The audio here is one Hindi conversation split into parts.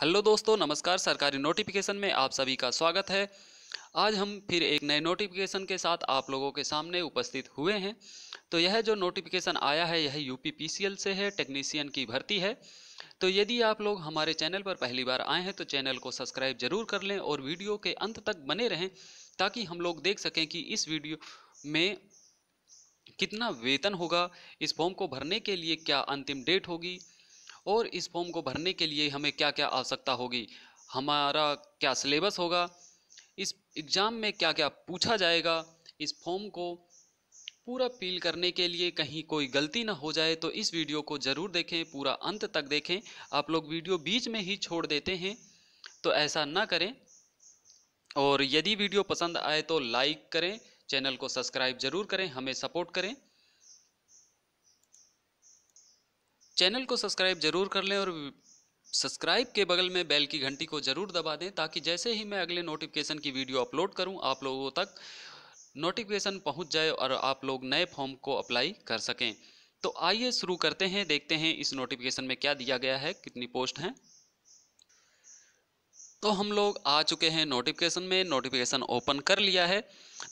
हेलो दोस्तों नमस्कार सरकारी नोटिफिकेशन में आप सभी का स्वागत है आज हम फिर एक नए नोटिफिकेशन के साथ आप लोगों के सामने उपस्थित हुए हैं तो यह जो नोटिफिकेशन आया है यह यू पी से है टेक्नीशियन की भर्ती है तो यदि आप लोग हमारे चैनल पर पहली बार आए हैं तो चैनल को सब्सक्राइब जरूर कर लें और वीडियो के अंत तक बने रहें ताकि हम लोग देख सकें कि इस वीडियो में कितना वेतन होगा इस फॉर्म को भरने के लिए क्या अंतिम डेट होगी और इस फॉर्म को भरने के लिए हमें क्या क्या आवश्यकता होगी हमारा क्या सिलेबस होगा इस एग्ज़ाम में क्या क्या पूछा जाएगा इस फॉर्म को पूरा फील करने के लिए कहीं कोई गलती ना हो जाए तो इस वीडियो को ज़रूर देखें पूरा अंत तक देखें आप लोग वीडियो बीच में ही छोड़ देते हैं तो ऐसा ना करें और यदि वीडियो पसंद आए तो लाइक करें चैनल को सब्सक्राइब ज़रूर करें हमें सपोर्ट करें चैनल को सब्सक्राइब जरूर कर लें और सब्सक्राइब के बगल में बेल की घंटी को जरूर दबा दें ताकि जैसे ही मैं अगले नोटिफिकेशन की वीडियो अपलोड करूं आप लोगों तक नोटिफिकेशन पहुंच जाए और आप लोग नए फॉर्म को अप्लाई कर सकें तो आइए शुरू करते हैं देखते हैं इस नोटिफिकेशन में क्या दिया गया है कितनी पोस्ट हैं तो हम लोग आ चुके हैं नोटिफिकेशन में नोटिफिकेशन ओपन कर लिया है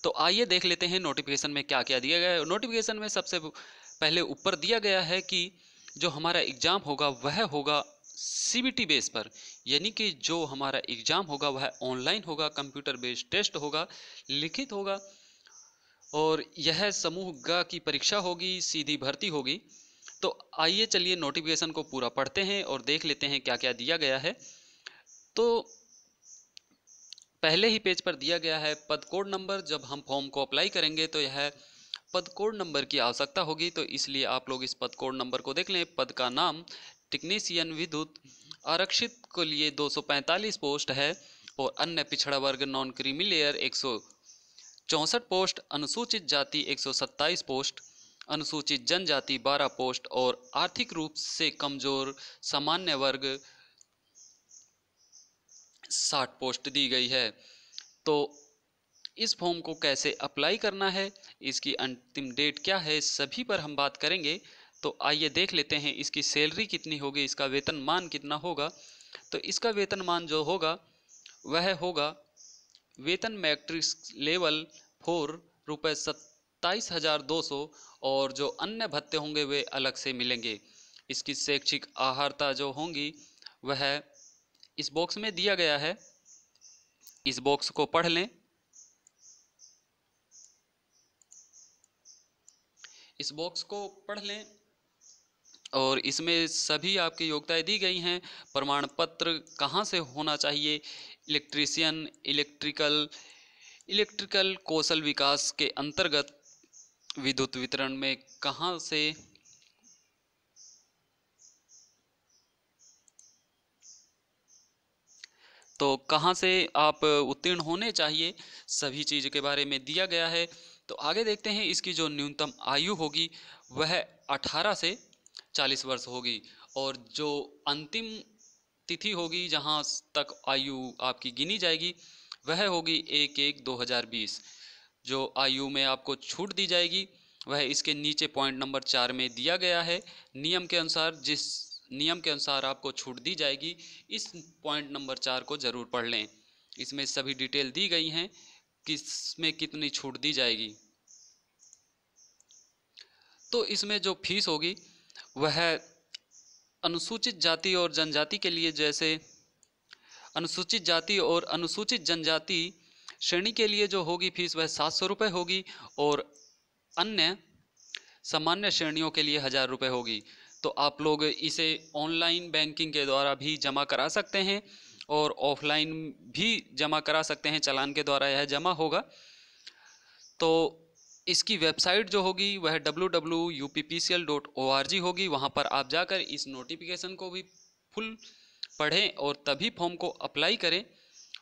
तो आइए देख लेते हैं नोटिफिकेशन में क्या क्या दिया गया है नोटिफिकेशन में सबसे पहले ऊपर दिया गया है कि जो हमारा एग्ज़ाम होगा वह होगा सी बेस पर यानी कि जो हमारा एग्ज़ाम होगा वह ऑनलाइन होगा कंप्यूटर बेस्ड टेस्ट होगा लिखित होगा और यह समूह ग की परीक्षा होगी सीधी भर्ती होगी तो आइए चलिए नोटिफिकेशन को पूरा पढ़ते हैं और देख लेते हैं क्या क्या दिया गया है तो पहले ही पेज पर दिया गया है पद कोड नंबर जब हम फॉर्म को अप्लाई करेंगे तो यह पद कोड नंबर की आवश्यकता होगी तो इसलिए आप लोग इस पद कोड नंबर को देख लें पद का नाम टेक्नीशियन विद्युत आरक्षित के लिए 245 पोस्ट है और अन्य पिछड़ा वर्ग नॉन लेयर एक पोस्ट अनुसूचित जाति एक पोस्ट अनुसूचित जनजाति 12 पोस्ट और आर्थिक रूप से कमजोर सामान्य वर्ग 60 पोस्ट दी गई है तो इस फॉर्म को कैसे अप्लाई करना है इसकी अंतिम डेट क्या है सभी पर हम बात करेंगे तो आइए देख लेते हैं इसकी सैलरी कितनी होगी इसका वेतन मान कितना होगा तो इसका वेतन मान जो होगा वह होगा वेतन मैट्रिक्स लेवल फोर रुपये सत्ताईस हज़ार दो सौ और जो अन्य भत्ते होंगे वे अलग से मिलेंगे इसकी शैक्षिक आहारता जो होंगी वह इस बॉक्स में दिया गया है इस बॉक्स को पढ़ लें इस बॉक्स को पढ़ लें और इसमें सभी आपकी योग्यताएं दी गई हैं प्रमाण पत्र कहाँ से होना चाहिए इलेक्ट्रीशियन इलेक्ट्रिकल इलेक्ट्रिकल कौशल विकास के अंतर्गत विद्युत वितरण में कहाँ से तो कहाँ से आप उत्तीर्ण होने चाहिए सभी चीज़ के बारे में दिया गया है तो आगे देखते हैं इसकी जो न्यूनतम आयु होगी वह 18 से 40 वर्ष होगी और जो अंतिम तिथि होगी जहां तक आयु आपकी गिनी जाएगी वह होगी एक एक दो हज़ार बीस जो आयु में आपको छूट दी जाएगी वह इसके नीचे पॉइंट नंबर चार में दिया गया है नियम के अनुसार जिस नियम के अनुसार आपको छूट दी जाएगी इस पॉइंट नंबर चार को ज़रूर पढ़ लें इसमें सभी डिटेल दी गई हैं किस में कितनी छूट दी जाएगी तो इसमें जो फीस होगी वह अनुसूचित जाति और जनजाति के लिए जैसे अनुसूचित जाति और अनुसूचित जनजाति श्रेणी के लिए जो होगी फीस वह सात सौ रुपये होगी और अन्य सामान्य श्रेणियों के लिए हज़ार रुपये होगी तो आप लोग इसे ऑनलाइन बैंकिंग के द्वारा भी जमा करा सकते हैं और ऑफलाइन भी जमा करा सकते हैं चलान के द्वारा यह जमा होगा तो इसकी वेबसाइट जो होगी वह जी होगी वहाँ पर आप जाकर इस नोटिफिकेशन को भी फुल पढ़ें और तभी फॉर्म को अप्लाई करें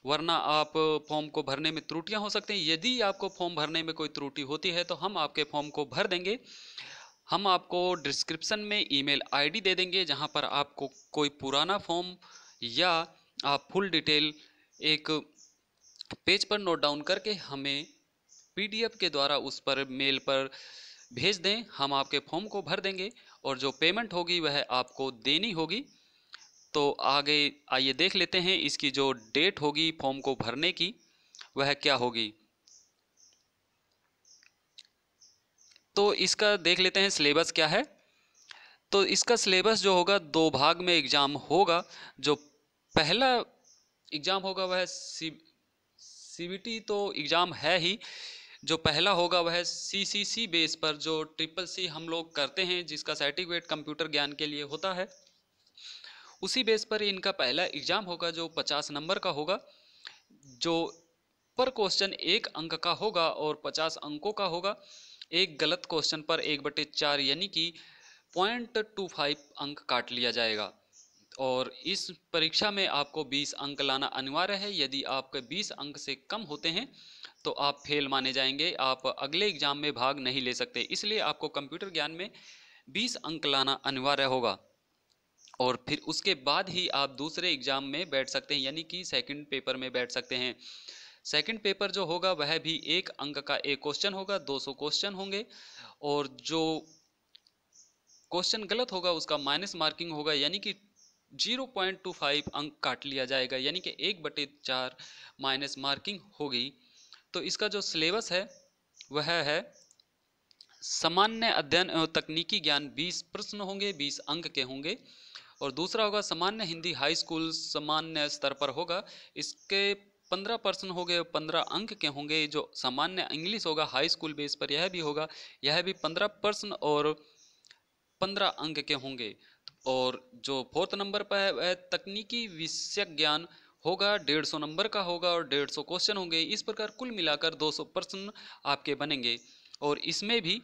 वरना आप फॉर्म को भरने में त्रुटियां हो सकते हैं यदि आपको फॉर्म भरने में कोई त्रुटि होती है तो हम आपके फॉर्म को भर देंगे हम आपको डिस्क्रिप्शन में ईमेल आईडी दे देंगे जहां पर आपको कोई पुराना फॉर्म या आप फुल डिटेल एक पेज पर नोट डाउन करके हमें पीडीएफ के द्वारा उस पर मेल पर भेज दें हम आपके फॉर्म को भर देंगे और जो पेमेंट होगी वह आपको देनी होगी तो आगे आइए देख लेते हैं इसकी जो डेट होगी फॉर्म को भरने की वह क्या होगी तो इसका देख लेते हैं सिलेबस क्या है तो इसका सिलेबस जो होगा दो भाग में एग्ज़ाम होगा जो पहला एग्ज़ाम होगा वह सी सी तो एग्ज़ाम है ही जो पहला होगा वह सी सी सी बेस पर जो ट्रिपल सी हम लोग करते हैं जिसका सर्टिफिकेट कंप्यूटर ज्ञान के लिए होता है उसी बेस पर इनका पहला एग्ज़ाम होगा जो पचास नंबर का होगा जो पर क्वेश्चन एक अंक का होगा और पचास अंकों का होगा एक गलत क्वेश्चन पर एक बटे चार यानी कि पॉइंट टू फाइव अंक काट लिया जाएगा और इस परीक्षा में आपको 20 अंक लाना अनिवार्य है यदि आपके 20 अंक से कम होते हैं तो आप फेल माने जाएंगे आप अगले एग्जाम में भाग नहीं ले सकते इसलिए आपको कंप्यूटर ज्ञान में 20 अंक लाना अनिवार्य होगा और फिर उसके बाद ही आप दूसरे एग्ज़ाम में बैठ सकते हैं यानी कि सेकेंड पेपर में बैठ सकते हैं सेकेंड पेपर जो होगा वह भी एक अंक का एक क्वेश्चन होगा 200 क्वेश्चन होंगे और जो क्वेश्चन गलत होगा उसका माइनस मार्किंग होगा यानी कि 0.25 अंक काट लिया जाएगा यानी कि एक बटे चार माइनस मार्किंग होगी तो इसका जो सिलेबस है वह है सामान्य अध्ययन एवं तकनीकी ज्ञान 20 प्रश्न होंगे 20 अंक के होंगे और दूसरा होगा सामान्य हिंदी हाई स्कूल सामान्य स्तर पर होगा इसके 15 प्रश्न होंगे 15 अंक के होंगे जो सामान्य इंग्लिश होगा हाई स्कूल बेस पर यह भी होगा यह भी 15 प्रश्न और 15 अंक के होंगे और जो फोर्थ नंबर पर है वह तकनीकी विषय ज्ञान होगा डेढ़ सौ नंबर का होगा और डेढ़ सौ क्वेश्चन होंगे इस प्रकार कुल मिलाकर दो सौ प्रश्न आपके बनेंगे और इसमें भी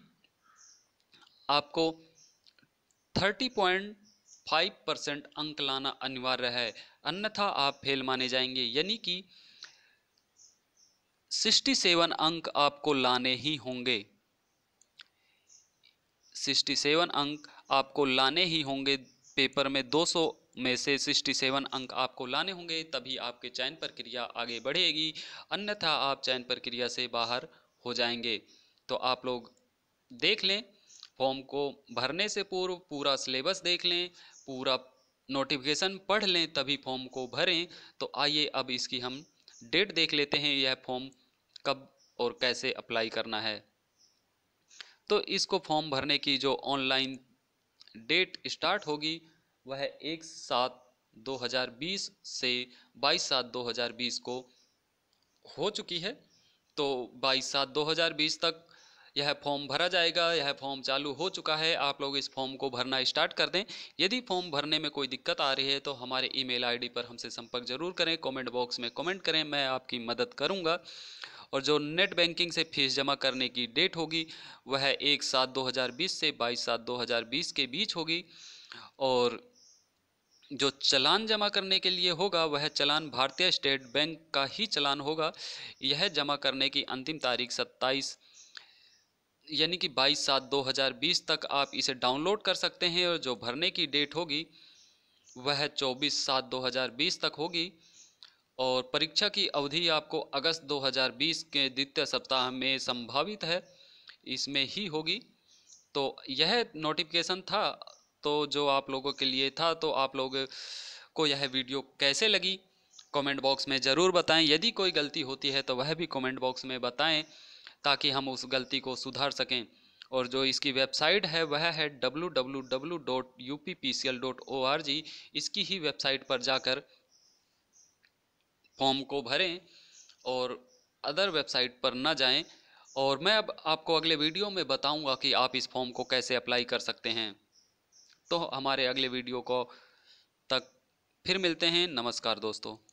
आपको थर्टी पॉइंट फाइव परसेंट अंक लाना अनिवार्य है अन्यथा आप फेल माने जाएंगे यानी कि सिक्सटी सेवन अंक आपको लाने ही होंगे सिक्सटी सेवन अंक आपको लाने ही होंगे पेपर में 200 में से 67 अंक आपको लाने होंगे तभी आपके चयन प्रक्रिया आगे बढ़ेगी अन्यथा आप चयन प्रक्रिया से बाहर हो जाएंगे तो आप लोग देख लें फॉर्म को भरने से पूर्व पूरा सिलेबस देख लें पूरा नोटिफिकेशन पढ़ लें तभी फॉर्म को भरें तो आइए अब इसकी हम डेट देख लेते हैं यह फॉर्म कब और कैसे अप्लाई करना है तो इसको फॉर्म भरने की जो ऑनलाइन डेट स्टार्ट होगी वह एक सात 2020 से 22 सात 2020 को हो चुकी है तो 22 सात 2020 तक यह फॉर्म भरा जाएगा यह फॉर्म चालू हो चुका है आप लोग इस फॉर्म को भरना स्टार्ट कर दें यदि फॉर्म भरने में कोई दिक्कत आ रही है तो हमारे ईमेल आईडी पर हमसे संपर्क जरूर करें कमेंट बॉक्स में कमेंट करें मैं आपकी मदद करूंगा और जो नेट बैंकिंग से फीस जमा करने की डेट होगी वह एक सात दो हज़ार बीस से बाईस सात दो हज़ार बीस के बीच होगी और जो चलान जमा करने के लिए होगा वह चलान भारतीय स्टेट बैंक का ही चलान होगा यह जमा करने की अंतिम तारीख सत्ताईस यानी कि 22 सात 2020 तक आप इसे डाउनलोड कर सकते हैं और जो भरने की डेट होगी वह 24 सात 2020 तक होगी और परीक्षा की अवधि आपको अगस्त 2020 के द्वितीय सप्ताह में संभावित है इसमें ही होगी तो यह नोटिफिकेशन था तो जो आप लोगों के लिए था तो आप लोग को यह वीडियो कैसे लगी कमेंट बॉक्स में ज़रूर बताएं यदि कोई गलती होती है तो वह भी कमेंट बॉक्स में बताएं ताकि हम उस गलती को सुधार सकें और जो इसकी वेबसाइट है वह है डब्लू इसकी ही वेबसाइट पर जाकर फॉर्म को भरें और अदर वेबसाइट पर ना जाएं और मैं अब आपको अगले वीडियो में बताऊंगा कि आप इस फॉर्म को कैसे अप्लाई कर सकते हैं तो हमारे अगले वीडियो को तक फिर मिलते हैं नमस्कार दोस्तों